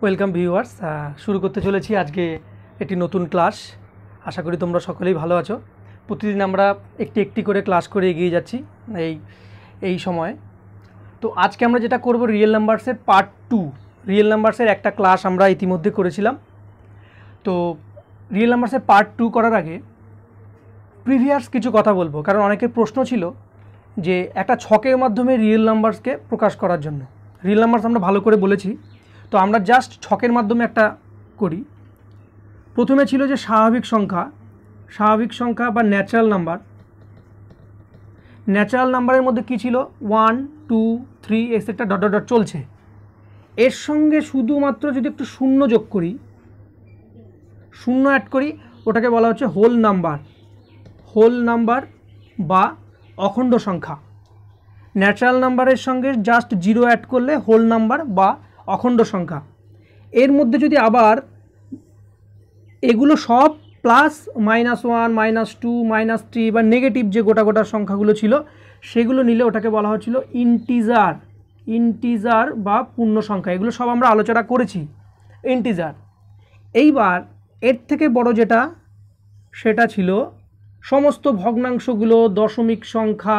Welcome viewers শুরু করতে চলেছি আজকে একটি নতুন ক্লাস আশা করি তোমরা সকলেই ভালো আছো প্রতিদিন আমরা একটি একটি করে ক্লাস করে এগিয়ে যাচ্ছি এই এই সময়ে তো আজকে আমরা যেটা করব রিয়েল নাম্বারসের পার্ট টু রিয়েল নাম্বারসের একটা ক্লাস আমরা ইতিমধ্যে করেছিলাম তো রিয়েল নাম্বারসের পার্ট টু করার আগে প্রিভিয়াস কিছু কথা বলবো কারণ অনেকের প্রশ্ন ছিল যে একটা ছকের মাধ্যমে রিয়েল নাম্বারসকে প্রকাশ করার জন্য রিয়েল নাম্বারস আমরা ভালো করে বলেছি তো আমরা জাস্ট ছকের মাধ্যমে একটা করি প্রথমে ছিল যে স্বাভাবিক সংখ্যা স্বাভাবিক সংখ্যা বা ন্যাচারাল নাম্বার ন্যাচারাল নাম্বারের মধ্যে কী ছিল one two three etcetera dot dot চলছে এর সঙ্গে শুধুমাত্র যদি একটু শূন্য যোগ করি শূন্য অ্যাড করি ওটাকে বলা হচ্ছে হোল নাম্বার হোল নাম্বার বা অখণ্ড সংখ্যা ন্যাচারাল নাম্বারের সঙ্গে জাস্ট জিরো অ্যাড করলে হোল নাম্বার বা অখণ্ড সংখ্যা এর মধ্যে যদি আবার এগুলো সব plus minus one minus two minus three বা নেগেটিভ যে গোটা গোটা সংখ্যাগুলো ছিল সেগুলো নিলে ওটাকে বলা হচ্ছিল ইন্টিজার ইন্টিজার বা পূর্ণ সংখ্যা এগুলো সব আমরা আলোচনা করেছি ইন্টিজার এইবার এর থেকে বড় যেটা সেটা ছিল সমস্ত ভগ্নাংশগুলো দশমিক সংখ্যা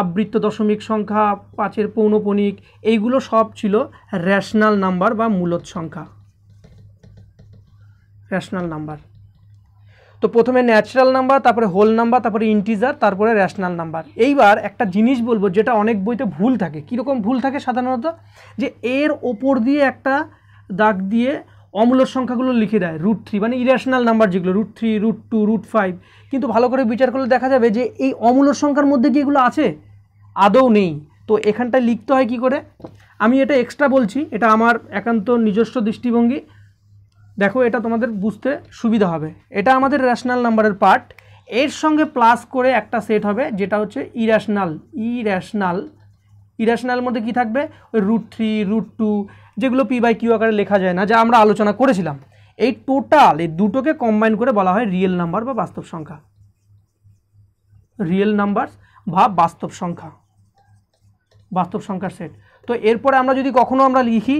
আবৃত্ত দশমিক সংখ্যা পাঁচের পৌনপণিক এইগুলো সব ছিল র্যাশনাল নাম্বার বা মূলত সংখ্যা র্যাশনাল নাম্বার তো প্রথমে ন্যাচারাল নাম্বার তারপরে হোল নাম্বার তারপরে ইন্টিজার তারপরে র্যাশনাল নাম্বার এইবার একটা জিনিস বলবো যেটা অনেক বইতে ভুল থাকে কীরকম ভুল থাকে সাধারণত যে এর ওপর দিয়ে একটা দাগ দিয়ে অমূল্যর সংখ্যাগুলো লিখে দেয় রুট থ্রি মানে ইরেশনাল নাম্বার যেগুলো root three root two root five কিন্তু ভালো করে বিচার করলে দেখা যাবে যে এই অমূল্যর সংখ্যার মধ্যে কি এগুলো আছে আদৌ নেই তো এখানটায় লিখতে হয় কি করে আমি এটা এক্সট্রা বলছি এটা আমার একান্ত নিজস্ব দৃষ্টিভঙ্গি দেখো এটা তোমাদের বুঝতে সুবিধা হবে এটা আমাদের রেশনাল নাম্বারের পার্ট এর সঙ্গে প্লাস করে একটা সেট হবে যেটা হচ্ছে ইরেশনাল ইরেশনাল ইরাশনাল মধ্যে কি থাকবে ওই রুট থ্রি রুট টু যেগুলো পি বাই কিউ আকারে লেখা যায় না যা আমরা আলোচনা করেছিলাম এই টোটাল এই দুটোকে কম্বাইন করে বলা হয় রিয়েল নাম্বার বা বাস্তব সংখ্যা রিয়েল নাম্বার বা বাস্তব সংখ্যা বাস্তব সংখ্যার সেট তো এরপরে আমরা যদি কখনো আমরা লিখি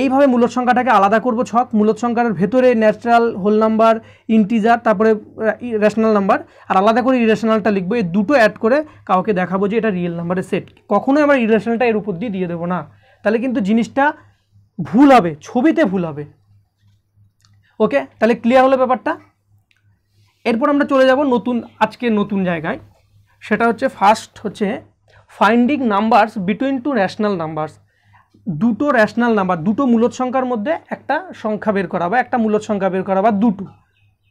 এইভাবে মূলত সংখ্যাটাকে আলাদা করব ছক মূলত সংখ্যার ভেতরে ন্যাচারাল হোল নাম্বার ইন্টিজার তারপরে রেশনাল নাম্বার আর আলাদা করে ইরেশনালটা লিখবো এই দুটো অ্যাড করে কাউকে দেখাবো যে এটা রিয়েল নাম্বারের সেট কখনোই আমরা ইরেশনালটা এর উপর দিয়ে দিয়ে দেবো না তাহলে কিন্তু জিনিসটা ভুল হবে ছবিতে ভুল হবে ওকে তাহলে ক্লিয়ার হলো ব্যাপারটা এরপর আমরা চলে যাব নতুন আজকে নতুন জায়গায় সেটা হচ্ছে ফার্স্ট হচ্ছে finding numbers between two national numbers দুটো র্যাশনাল নাম্বার দুটো মূলত সংখ্যার মধ্যে একটা সংখ্যা বের করা বা একটা মূলত সংখ্যা বের করা বা দুটো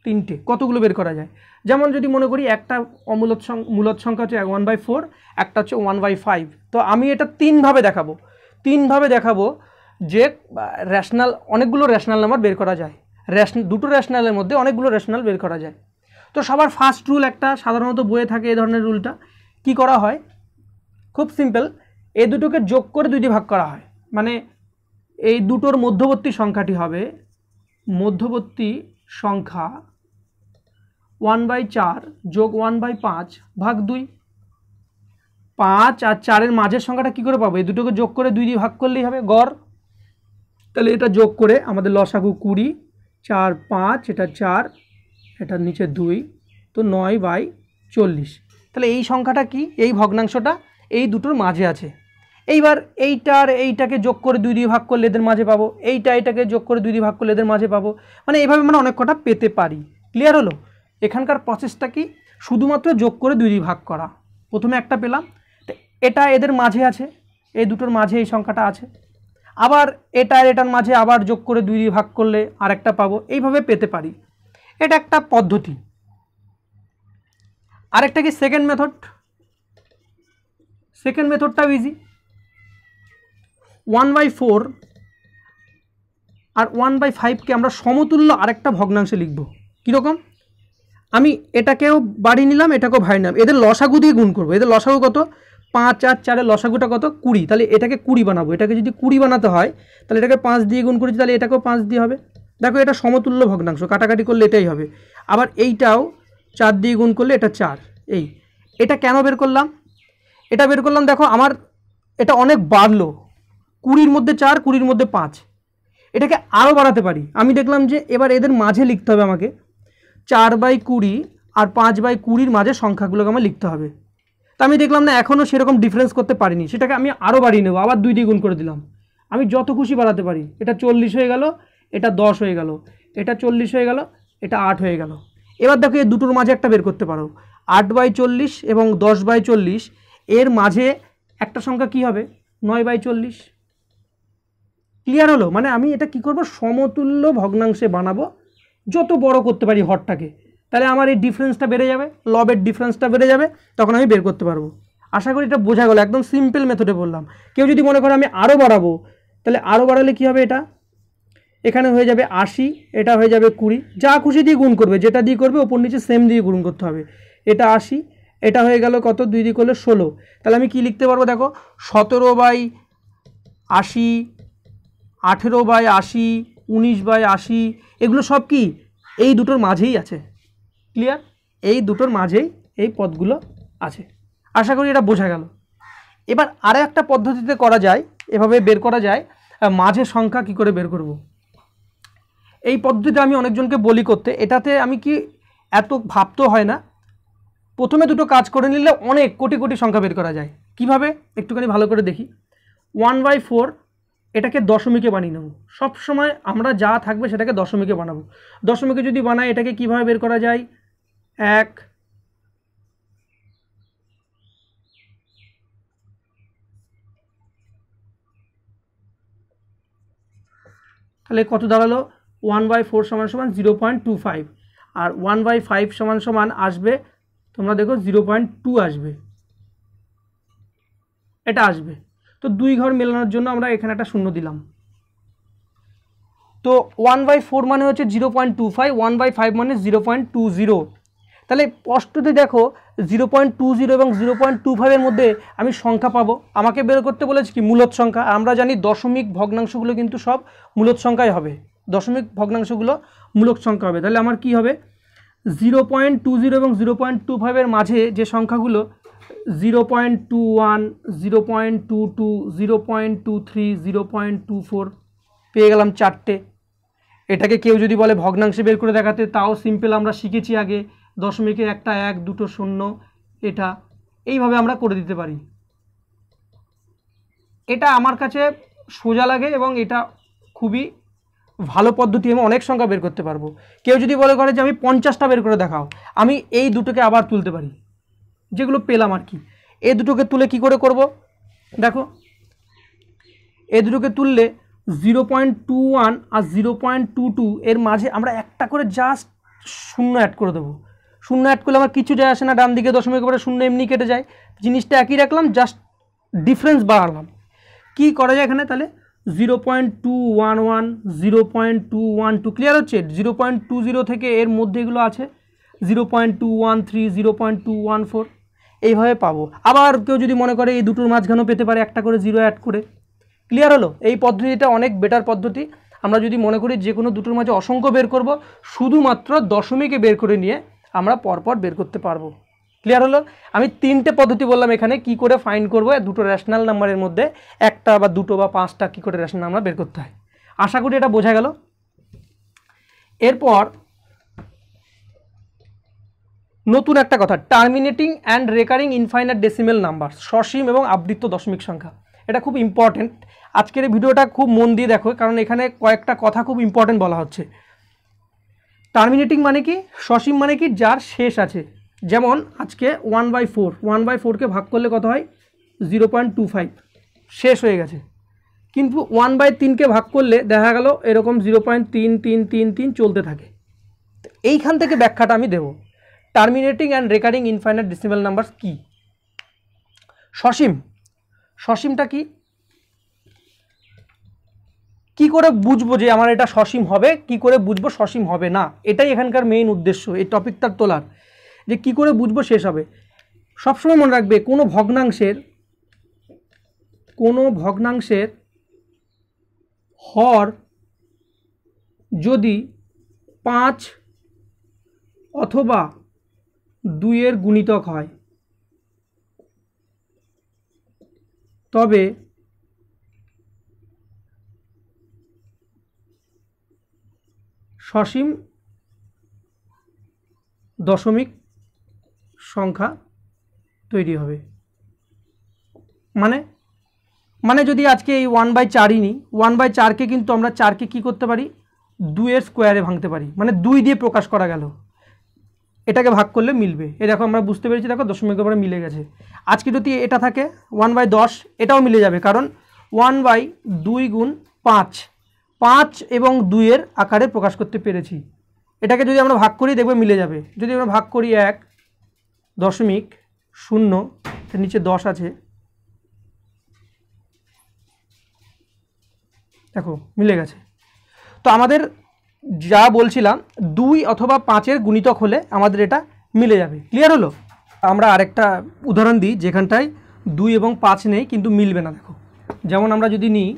তিনটে কতগুলো বের করা যায় যেমন যদি মনে করি একটা অমূলত মূলত সংখ্যা হচ্ছে ওয়ান বাই ফোর একটা হচ্ছে ওয়ান বাই ফাইভ তো আমি এটা তিনভাবে দেখাবো তিনভাবে দেখাবো যে র্যাশনাল অনেকগুলো র্যাশনাল নাম্বার বের করা যায় র্যাশ দুটো র্যাশনালের মধ্যে অনেকগুলো র্যাশনাল বের করা যায় তো সবার ফার্স্ট রুল একটা সাধারণত বইয়ে থাকে এই ধরনের রুলটা কি করা হয় খুব সিম্পল এ দুটোকে যোগ করে দুইটি ভাগ করা হয় মানে এই দুটোর মধ্যবর্তী সংখ্যাটি হবে মধ্যবর্তী সংখ্যা ওয়ান বাই চার যোগ ওয়ান বাই পাঁচ ভাগ দুই পাঁচ আর চারের মাঝের সংখ্যাটা কী করে পাবো এই দুটোকে যোগ করে দুই দিয়ে ভাগ করলেই হবে গড় তাহলে এটা যোগ করে আমাদের লসাগু কুড়ি চার পাঁচ এটা চার এটা নিচে দুই তো নয় বাই চল্লিশ তাহলে এই সংখ্যাটা কি এই ভগ্নাংশটা এই দুটোর মাঝে আছে এইবার এইটা আর এইটাকে যোগ করে দুই দুই ভাগ করলে এদের মাঝে পাবো এইটা এইটাকে যোগ করে দুই দুই ভাগ করলে এদের মাঝে পাবো মানে এইভাবে মানে অনেক কটা পেতে পারি ক্লিয়ার হলো এখানকার প্রসেসটা কি শুধুমাত্র যোগ করে দুই দুই ভাগ করা প্রথমে একটা পেলাম এটা এদের মাঝে আছে এই দুটোর মাঝে এই সংখ্যাটা আছে আবার এটা আর এটার মাঝে আবার যোগ করে দুই দুই ভাগ করলে আর একটা পাবো এইভাবে পেতে পারি এটা একটা পদ্ধতি আরেকটা কি সেকেন্ড মেথড সেকেন্ড মেথডটাও ইজি ওয়ান বাই ফোর আর ওয়ান বাই ফাইভকে আমরা সমতুল্য আরেকটা ভগ্নাংশে লিখব কীরকম আমি এটাকেও বাড়ি নিলাম এটাকেও ভাড়ি নিলাম এদের লসাগু দিয়ে গুণ করবো এদের লসাগু কত পাঁচ আর চারের লসাগুটা কত কুড়ি তাহলে এটাকে কুড়ি বানাবো এটাকে যদি কুড়ি বানাতে হয় তাহলে এটাকে পাঁচ দিয়ে গুণ করেছি তাহলে এটাকেও পাঁচ দিয়ে হবে দেখো এটা সমতুল্য ভগ্নাংশ কাটাকাটি করলে এটাই হবে আবার এইটাও চার দিয়ে গুণ করলে এটা চার এই এটা কেন বের করলাম এটা বের করলাম দেখো আমার এটা অনেক বাড়লো কুড়ির মধ্যে চার কুড়ির মধ্যে পাঁচ এটাকে আরও বাড়াতে পারি আমি দেখলাম যে এবার এদের মাঝে লিখতে হবে আমাকে চার বাই কুড়ি আর পাঁচ বাই কুড়ির মাঝে সংখ্যাগুলোকে আমার লিখতে হবে তা আমি দেখলাম না এখনও সেরকম ডিফারেন্স করতে পারিনি সেটাকে আমি আরও বাড়িয়ে নেবো আবার দুই দ্বিগুণ গুণ করে দিলাম আমি যত খুশি বাড়াতে পারি এটা চল্লিশ হয়ে গেল এটা দশ হয়ে গেল এটা চল্লিশ হয়ে গেল এটা আট হয়ে গেল এবার দেখো এই দুটোর মাঝে একটা বের করতে পারো আট বাই চল্লিশ এবং দশ বাই চল্লিশ এর মাঝে একটা সংখ্যা কি হবে নয় বাই চল্লিশ ক্লিয়ার হলো মানে আমি এটা কি করব সমতুল্য ভগ্নাংশে বানাবো যত বড় করতে পারি হরটাকে তাহলে আমার এই ডিফারেন্সটা বেড়ে যাবে লবের ডিফারেন্সটা বেড়ে যাবে তখন আমি বের করতে পারবো আশা করি এটা বোঝা গেল একদম সিম্পল মেথডে বললাম কেউ যদি মনে করে আমি আরও বাড়াবো তাহলে আরও বাড়ালে কি হবে এটা এখানে হয়ে যাবে আশি এটা হয়ে যাবে কুড়ি যা খুশি দিয়ে গুণ করবে যেটা দিয়ে করবে ওপর নিচে সেম দিয়ে গুণ করতে হবে এটা আশি এটা হয়ে গেল কত দুই দিক হলে ষোলো তাহলে আমি কি লিখতে পারবো দেখো সতেরো বাই আশি আঠেরো বাই আশি উনিশ বাই আশি এগুলো সব কি এই দুটোর মাঝেই আছে ক্লিয়ার এই দুটোর মাঝেই এই পদগুলো আছে আশা করি এটা বোঝা গেল এবার আরও একটা পদ্ধতিতে করা যায় এভাবে বের করা যায় মাঝে সংখ্যা কি করে বের করব। এই পদ্ধতিতে আমি অনেকজনকে বলি করতে এটাতে আমি কি এত ভাবতেও হয় না প্রথমে দুটো কাজ করে নিলে অনেক কোটি কোটি সংখ্যা বের করা যায় কিভাবে একটুখানি ভালো করে দেখি ওয়ান বাই ফোর এটাকে দশমিকে বানিয়ে নেব সবসময় আমরা যা থাকবে সেটাকে দশমিকে বানাবো দশমিকে যদি বানাই এটাকে কিভাবে বের করা যায় এক তাহলে কত দাঁড়ালো ওয়ান বাই ফোর সমান সমান জিরো পয়েন্ট টু ফাইভ আর ওয়ান বাই ফাইভ সমান সমান আসবে তোমরা দেখো জিরো পয়েন্ট টু আসবে এটা আসবে তো দুই ঘর মেলানোর জন্য আমরা এখানে একটা শূন্য দিলাম তো ওয়ান বাই ফোর মানে হচ্ছে zero point two five one by five মানে জিরো পয়েন্ট টু জিরো তাহলে স্পষ্টতে দেখো জিরো পয়েন্ট টু জিরো এবং জিরো পয়েন্ট টু ফাইভের মধ্যে আমি সংখ্যা পাবো আমাকে বের করতে বলেছি কি মূলত সংখ্যা আমরা জানি দশমিক ভগ্নাংশগুলো কিন্তু সব মূলত সংখ্যাই হবে দশমিক ভগ্নাংশগুলো মূলক সংখ্যা হবে তাহলে আমার কি হবে জিরো পয়েন্ট টু জিরো এবং জিরো পয়েন্ট টু ফাইভের মাঝে যে সংখ্যাগুলো zero point two one zero point two two zero point two three zero point two four পেয়ে গেলাম চারটে এটাকে কেউ যদি বলে ভগ্নাংশে বের করে দেখাতে তাও সিম্পল আমরা শিখেছি আগে দশমিকের একটা এক দুটো শূন্য এটা এইভাবে আমরা করে দিতে পারি এটা আমার কাছে সোজা লাগে এবং এটা খুবই ভালো পদ্ধতি আমি অনেক সংখ্যা বের করতে পারবো কেউ যদি বলে করে যে আমি পঞ্চাশটা বের করে দেখাও আমি এই দুটোকে আবার তুলতে পারি যেগুলো পেলাম আর কি এ দুটোকে তুলে কি করে করব দেখো এ দুটোকে তুললে জিরো পয়েন্ট টু ওয়ান আর জিরো পয়েন্ট টু টু এর মাঝে আমরা একটা করে জাস্ট শূন্য অ্যাড করে দেবো শূন্য অ্যাড করলে আমার কিছু যায় আসে না ডান দিকে দশমিক করে শূন্য এমনি কেটে যায় জিনিসটা একই রাখলাম জাস্ট ডিফারেন্স বাড়ালাম কি করা যায় এখানে তাহলে zero point two one one zero point two one two clear হচ্ছে জিরো পয়েন্ট টু জিরো থেকে এর মধ্যে এগুলো আছে zero point two one three zero point two one four এইভাবে পাবো আবার কেউ যদি মনে করে এই দুটোর মাঝখানেও পেতে পারে একটা করে জিরো অ্যাড করে ক্লিয়ার হলো এই পদ্ধতিটা অনেক বেটার পদ্ধতি আমরা যদি মনে করি যে কোনো দুটোর মাঝে অসংখ্য বের করব শুধুমাত্র দশমিকে বের করে নিয়ে আমরা পরপর বের করতে পারবো ক্লিয়ার হলো আমি তিনটে পদ্ধতি বললাম এখানে কি করে ফাইন করবো দুটো রেশনাল নাম্বারের মধ্যে একটা বা দুটো বা পাঁচটা কি করে রেশনাল নাম্বার বের করতে হয় আশা করি এটা বোঝা গেল এরপর নতুন একটা কথা terminating and recurring infinite decimal number সসীম এবং আবৃত্ত দশমিক সংখ্যা এটা খুব ইম্পর্টেন্ট আজকের এই ভিডিওটা খুব মন দিয়ে দেখো কারণ এখানে কয়েকটা কথা খুব ইম্পর্টেন্ট বলা হচ্ছে টার্মিনেটিং মানে কি সসীম মানে কি যার শেষ আছে যেমন আজকে one by four one by ফোরকে ভাগ করলে কত হয় জিরো পয়েন্ট টু ফাইভ শেষ হয়ে গেছে কিন্তু ওয়ান বাই তিনকে ভাগ করলে দেখা গেল এরকম জিরো পয়েন্ট তিন তিন তিন তিন চলতে থাকে এইখান থেকে ব্যাখ্যাটা আমি দেবো terminating and recurring infinite decimal number কি সসীম সসীমটা কি কি করে বুঝবো যে আমার এটা সসীম হবে কি করে বুঝবো সসীম হবে না এটাই এখানকার মেইন উদ্দেশ্য এই টপিকটার তোলার যে কি করে বুঝবো শেষ হবে সবসময় মনে রাখবে কোনো ভগ্নাংশের কোনো ভগ্নাংশের হর যদি পাঁচ অথবা দুইয়ের গুণিতক হয় তবে সসীম দশমিক সংখ্যা তৈরি হবে মানে মানে যদি আজকে এই ওয়ান বাই চারই নিই ওয়ান বাই চারকে কিন্তু আমরা চারকে কি করতে পারি দুইয়ের স্কোয়ারে ভাঙতে পারি মানে দুই দিয়ে প্রকাশ করা গেল এটাকে ভাগ করলে মিলবে এ দেখো আমরা বুঝতে পেরেছি দেখো দশমিক পরে মিলে গেছে আজকে যদি এটা থাকে ওয়ান বাই দশ এটাও মিলে যাবে কারণ ওয়ান বাই দুই গুণ পাঁচ পাঁচ এবং দুইয়ের আকারে প্রকাশ করতে পেরেছি এটাকে যদি আমরা ভাগ করি দেখবে মিলে যাবে যদি আমরা ভাগ করি এক দশমিক শূন্য নিচে দশ আছে দেখো মিলে গেছে তো আমাদের যা বলছিলাম দুই অথবা পাঁচের গুণিতক হলে আমাদের এটা মিলে যাবে ক্লিয়ার হলো আমরা আরেকটা উদাহরণ দিই যেখানটায় দুই এবং পাঁচ নেই কিন্তু মিলবে না দেখো যেমন আমরা যদি নিই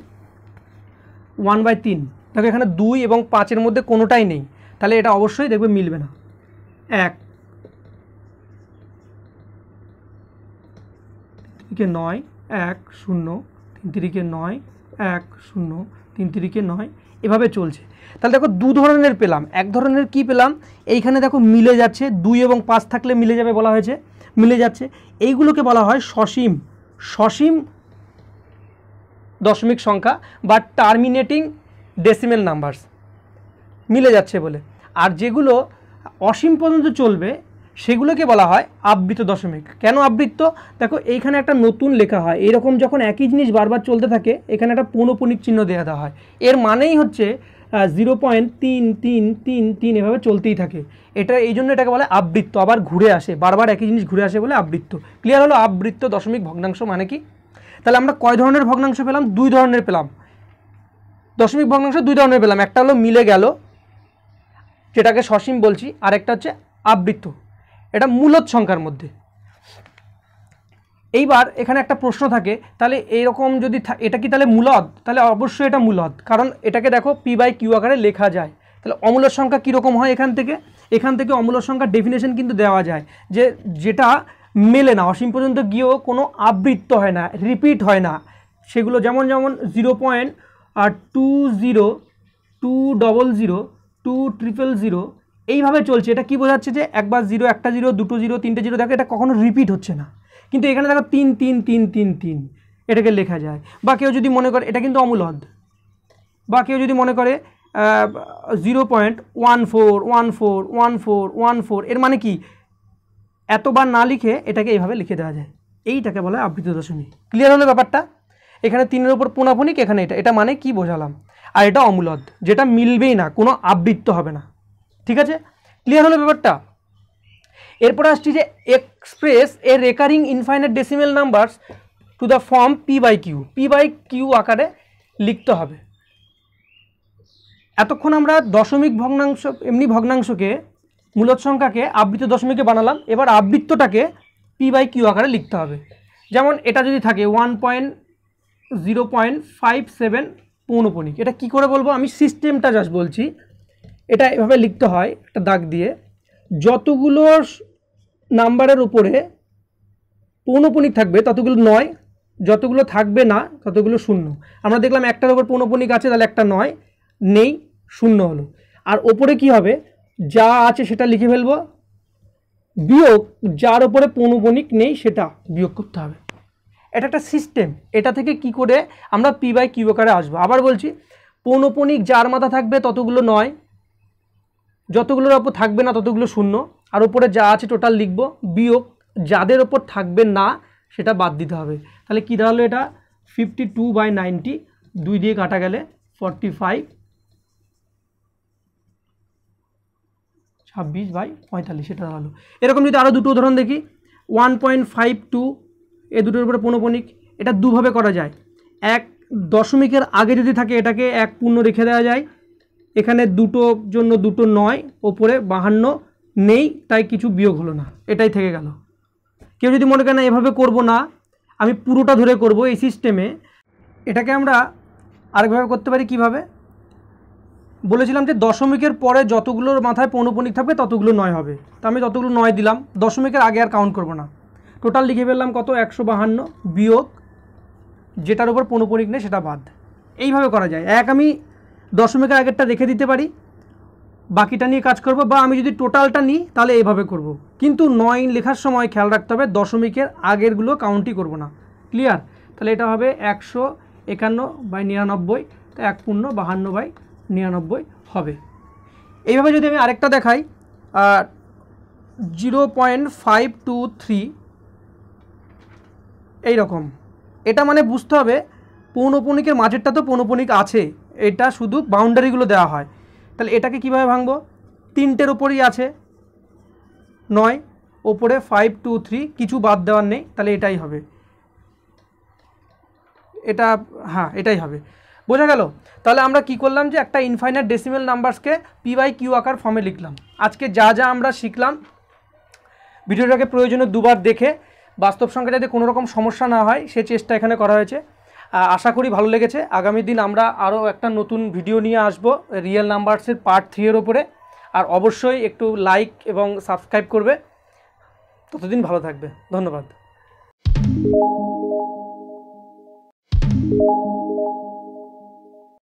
ওয়ান বাই তিন দেখো এখানে দুই এবং পাঁচের মধ্যে কোনোটাই নেই তাহলে এটা অবশ্যই দেখবে মিলবে না এক তিন তিরিকে নয় এক শূন্য তিন তিরিকে নয় এক শূন্য তিন তিরিকে নয় এভাবে চলছে তাহলে দেখো দু ধরনের পেলাম এক ধরনের কি পেলাম এইখানে দেখো মিলে যাচ্ছে দুই এবং পাঁচ থাকলে মিলে যাবে বলা হয়েছে মিলে যাচ্ছে এইগুলোকে বলা হয় সসীম সসীম দশমিক সংখ্যা বা টার্মিনেটিং ডেসিমেল নাম্বারস মিলে যাচ্ছে বলে আর যেগুলো অসীম পর্যন্ত চলবে সেগুলোকে বলা হয় আবৃত দশমিক কেন আবৃত্ত দেখো এইখানে একটা নতুন লেখা হয় এরকম যখন একই জিনিস বারবার চলতে থাকে এখানে একটা পৌনপণিক চিহ্ন দেওয়া দেওয়া হয় এর মানেই হচ্ছে জিরো পয়েন্ট তিন তিন তিন তিন এভাবে চলতেই থাকে এটা এই জন্য এটাকে বলে আবৃত্ত আবার ঘুরে আসে বারবার একই জিনিস ঘুরে আসে বলে আবৃত্ত ক্লিয়ার হলো আবৃত্ত দশমিক ভগ্নাংশ মানে কি তাহলে আমরা কয় ধরনের ভগ্নাংশ পেলাম দুই ধরনের পেলাম দশমিক ভগ্নাংশ দুই ধরনের পেলাম একটা হলো মিলে গেল যেটাকে সসীম বলছি আর একটা হচ্ছে আবৃত্ত এটা মূলত সংখ্যার মধ্যে এইবার এখানে একটা প্রশ্ন থাকে তাহলে এইরকম যদি এটা কি তাহলে মূলদ তাহলে অবশ্যই এটা মূলদ কারণ এটাকে দেখো পি বাই কিউ আকারে লেখা যায় তাহলে অমূলর সংখ্যা কীরকম হয় এখান থেকে এখান থেকে অমূল্য সংখ্যা ডেফিনেশন কিন্তু দেওয়া যায় যে যেটা মেলে না অসীম পর্যন্ত গিয়েও কোনো আবৃত্ত হয় না রিপিট হয় না সেগুলো যেমন যেমন zero point two zero two double zero two triple zero এইভাবে চলছে এটা কি বোঝাচ্ছে যে একবার জিরো একটা জিরো দুটো জিরো তিনটে জিরো দেখো এটা কখনো রিপিট হচ্ছে না কিন্তু এখানে দেখো তিন তিন তিন তিন তিন এটাকে লেখা যায় বা কেউ যদি মনে করে এটা কিন্তু অমূলদ বা কেউ যদি মনে করে zero point one four one four one four one four এর মানে কি এতবার না লিখে এটাকে এইভাবে লিখে দেওয়া যায় এইটাকে বলা হয় আবৃত দশমী ক্লিয়ার হলো ব্যাপারটা এখানে তিনের ওপর পুনাপুনিক এখানে এটা এটা মানে কি বোঝালাম আর এটা অমূলদ যেটা মিলবেই না কোনো আবৃত্ত হবে না ঠিক আছে ক্লিয়ার হলো ব্যাপারটা এরপরে আসছি যে express a recurring infinite decimal numbers to the form P by Q P by Q আকারে লিখতে হবে এতক্ষণ আমরা দশমিক ভগ্নাংশ এমনি ভগ্নাংশকে মূলত সংখ্যাকে আবৃত দশমিকে বানালাম এবার আবৃত্তটাকে পি বাই কিউ আকারে লিখতে হবে যেমন এটা যদি থাকে one point zero point five seven পৌনপণিক এটা কী করে বলবো আমি সিস্টেমটা জাস্ট বলছি এটা এভাবে লিখতে হয় একটা দাগ দিয়ে যতগুলো নাম্বারের উপরে পৌনপণিক থাকবে ততগুলো নয় যতগুলো থাকবে না ততগুলো শূন্য আমরা দেখলাম একটার উপর পৌনপণিক আছে তাহলে একটা নয় নেই শূন্য হলো আর ওপরে কি হবে যা আছে সেটা লিখে ফেলবো বিয়োগ যার ওপরে পৌনপণিক নেই সেটা বিয়োগ করতে হবে এটা একটা সিস্টেম এটা থেকে কি করে আমরা পি বাই কিউ আকারে আসবো আবার বলছি পৌনপণিক যার মাথা থাকবে ততগুলো নয় যতগুলোর ওপর থাকবে না ততগুলো শূন্য আর উপরে যা আছে টোটাল লিখব বিয়োগ যাদের ওপর থাকবে না সেটা বাদ দিতে হবে তাহলে কী দাঁড়ালো এটা ফিফটি টু বাই নাইনটি দুই দিয়ে কাটা গেলে ফর্টি ফাইভ ছাব্বিশ বাই পঁয়তাল্লিশ সেটা দাঁড়ালো এরকম যদি আরও দুটো উদাহরণ দেখি ওয়ান পয়েন্ট ফাইভ টু এ দুটোর উপরে পৌনপণিক এটা দুভাবে করা যায় এক দশমিকের আগে যদি থাকে এটাকে এক পূর্ণ রেখে দেওয়া যায় এখানে দুটো জন্য দুটো নয় ওপরে বাহান্ন নেই তাই কিছু বিয়োগ হলো না এটাই থেকে গেল কেউ যদি মনে করেন এভাবে করব না আমি পুরোটা ধরে করব এই সিস্টেমে এটাকে আমরা আরেকভাবে করতে পারি কিভাবে বলেছিলাম যে দশমিকের পরে যতগুলোর মাথায় পৌনপণিক থাকবে ততগুলো নয় হবে তা আমি যতগুলো নয় দিলাম দশমিকের আগে আর কাউন্ট করব না টোটাল লিখে ফেললাম কত একশো বাহান্ন বিয়োগ যেটার উপর পৌনপণিক নেই সেটা বাদ এইভাবে করা যায় এক আমি দশমিকের আগেরটা রেখে দিতে পারি বাকিটা নিয়ে কাজ করব বা আমি যদি টোটালটা নিই তাহলে এইভাবে করব। কিন্তু নয় লেখার সময় খেয়াল রাখতে হবে দশমিকের আগেরগুলো কাউন্টই করব না ক্লিয়ার তাহলে এটা হবে একশো একান্ন বাই নিরানব্বই এক পূর্ণ বাহান্ন বাই নিরানব্বই হবে এইভাবে যদি আমি আরেকটা দেখাই zero point five two three এইরকম এটা মানে বুঝতে হবে পৌনপণিকের মাঝেরটা তো পৌনপণিক আছে এটা শুধু বাউন্ডারিগুলো দেওয়া হয় তাহলে এটাকে কিভাবে ভাঙব তিনটের ওপরই আছে নয় ওপরে ফাইভ টু থ্রি কিছু বাদ দেওয়ার নেই তাহলে এটাই হবে এটা হ্যাঁ এটাই হবে বোঝা গেল তাহলে আমরা কি করলাম যে একটা ইনফাইনাইট ডেসিমেল নাম্বারসকে পি বাই কিউ আকার ফর্মে লিখলাম আজকে যা যা আমরা শিখলাম ভিডিওটাকে প্রয়োজনে দুবার দেখে বাস্তব সংখ্যা যাতে কোনোরকম সমস্যা না হয় সে চেষ্টা এখানে করা হয়েছে আশা করি ভালো লেগেছে আগামী দিন আমরা আরও একটা নতুন ভিডিও নিয়ে আসব রিয়েল নাম্বারসের পার্ট থ্রি এর ওপরে আর অবশ্যই একটু লাইক এবং সাবস্ক্রাইব করবে ততদিন ভালো থাকবে ধন্যবাদ